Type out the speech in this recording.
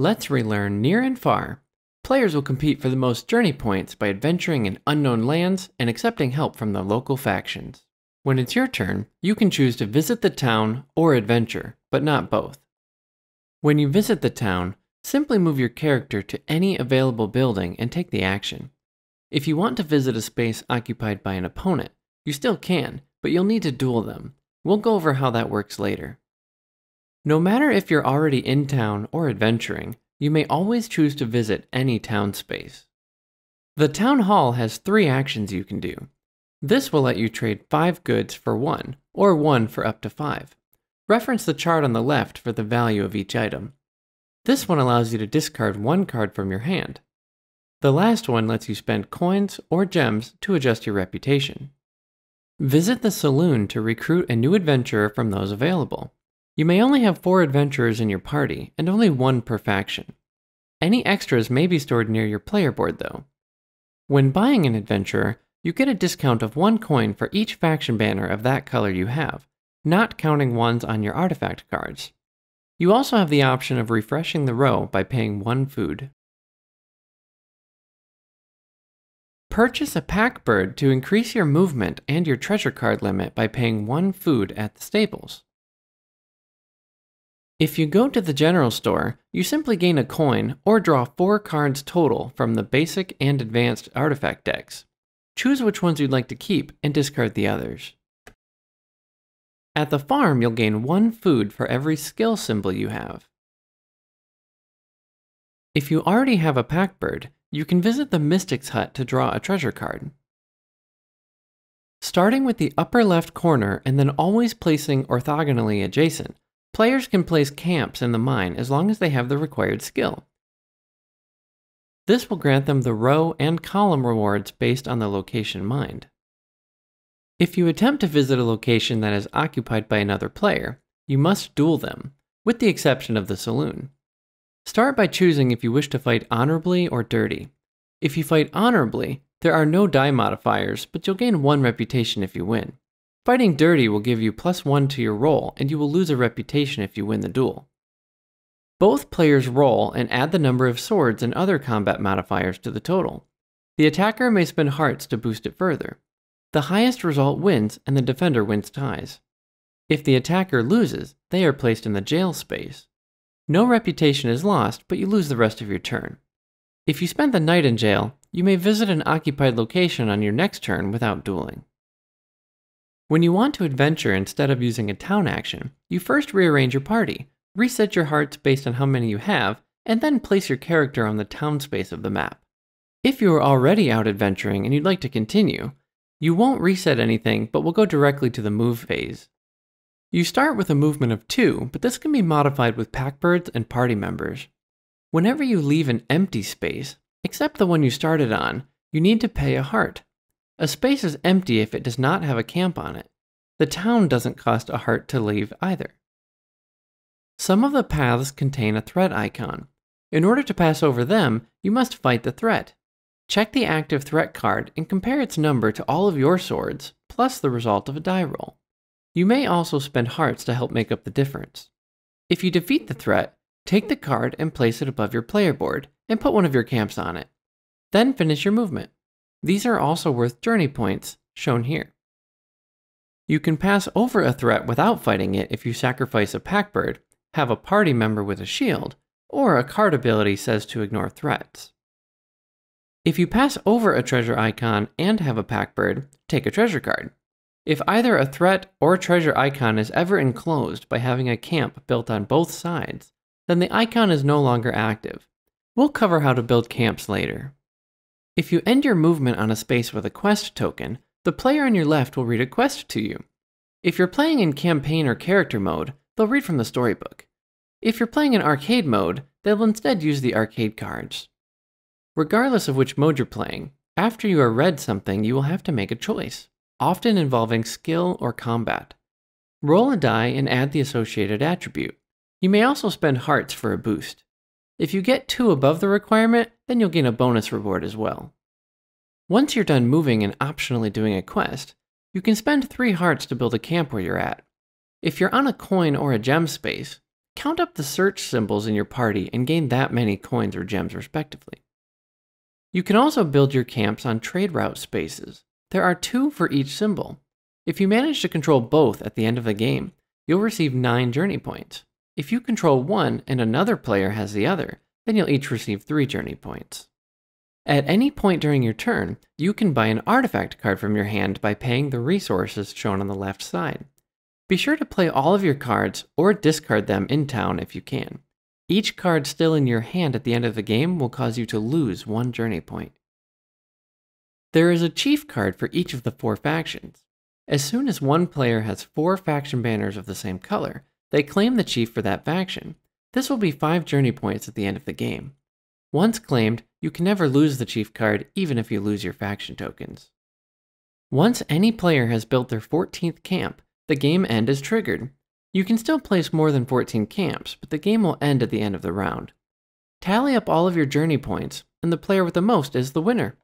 Let's relearn near and far. Players will compete for the most journey points by adventuring in unknown lands and accepting help from the local factions. When it's your turn, you can choose to visit the town or adventure, but not both. When you visit the town, simply move your character to any available building and take the action. If you want to visit a space occupied by an opponent, you still can, but you'll need to duel them. We'll go over how that works later. No matter if you're already in town or adventuring, you may always choose to visit any town space. The Town Hall has three actions you can do. This will let you trade five goods for one, or one for up to five. Reference the chart on the left for the value of each item. This one allows you to discard one card from your hand. The last one lets you spend coins or gems to adjust your reputation. Visit the saloon to recruit a new adventurer from those available. You may only have four adventurers in your party, and only one per faction. Any extras may be stored near your player board, though. When buying an adventurer, you get a discount of one coin for each faction banner of that color you have, not counting ones on your artifact cards. You also have the option of refreshing the row by paying one food. Purchase a pack bird to increase your movement and your treasure card limit by paying one food at the stables. If you go to the general store, you simply gain a coin or draw four cards total from the basic and advanced artifact decks. Choose which ones you'd like to keep and discard the others. At the farm, you'll gain one food for every skill symbol you have. If you already have a pack bird, you can visit the Mystic's Hut to draw a treasure card. Starting with the upper left corner and then always placing orthogonally adjacent, Players can place camps in the mine as long as they have the required skill. This will grant them the row and column rewards based on the location mined. If you attempt to visit a location that is occupied by another player, you must duel them, with the exception of the saloon. Start by choosing if you wish to fight honorably or dirty. If you fight honorably, there are no die modifiers, but you'll gain one reputation if you win. Fighting dirty will give you plus 1 to your roll, and you will lose a reputation if you win the duel. Both players roll and add the number of swords and other combat modifiers to the total. The attacker may spend hearts to boost it further. The highest result wins, and the defender wins ties. If the attacker loses, they are placed in the jail space. No reputation is lost, but you lose the rest of your turn. If you spend the night in jail, you may visit an occupied location on your next turn without dueling. When you want to adventure instead of using a town action, you first rearrange your party, reset your hearts based on how many you have, and then place your character on the town space of the map. If you are already out adventuring and you'd like to continue, you won't reset anything but will go directly to the move phase. You start with a movement of 2, but this can be modified with pack birds and party members. Whenever you leave an empty space, except the one you started on, you need to pay a heart, a space is empty if it does not have a camp on it. The town doesn't cost a heart to leave either. Some of the paths contain a threat icon. In order to pass over them, you must fight the threat. Check the active threat card and compare its number to all of your swords, plus the result of a die roll. You may also spend hearts to help make up the difference. If you defeat the threat, take the card and place it above your player board, and put one of your camps on it. Then finish your movement. These are also worth journey points, shown here. You can pass over a threat without fighting it if you sacrifice a pack bird, have a party member with a shield, or a card ability says to ignore threats. If you pass over a treasure icon and have a pack bird, take a treasure card. If either a threat or treasure icon is ever enclosed by having a camp built on both sides, then the icon is no longer active. We'll cover how to build camps later. If you end your movement on a space with a quest token, the player on your left will read a quest to you. If you're playing in campaign or character mode, they'll read from the storybook. If you're playing in arcade mode, they'll instead use the arcade cards. Regardless of which mode you're playing, after you are read something, you will have to make a choice, often involving skill or combat. Roll a die and add the associated attribute. You may also spend hearts for a boost. If you get 2 above the requirement, then you'll gain a bonus reward as well. Once you're done moving and optionally doing a quest, you can spend 3 hearts to build a camp where you're at. If you're on a coin or a gem space, count up the search symbols in your party and gain that many coins or gems respectively. You can also build your camps on trade route spaces. There are two for each symbol. If you manage to control both at the end of the game, you'll receive 9 journey points. If you control one and another player has the other, then you'll each receive three journey points. At any point during your turn, you can buy an artifact card from your hand by paying the resources shown on the left side. Be sure to play all of your cards or discard them in town if you can. Each card still in your hand at the end of the game will cause you to lose one journey point. There is a chief card for each of the four factions. As soon as one player has four faction banners of the same color, they claim the chief for that faction. This will be 5 journey points at the end of the game. Once claimed, you can never lose the chief card even if you lose your faction tokens. Once any player has built their 14th camp, the game end is triggered. You can still place more than 14 camps, but the game will end at the end of the round. Tally up all of your journey points, and the player with the most is the winner.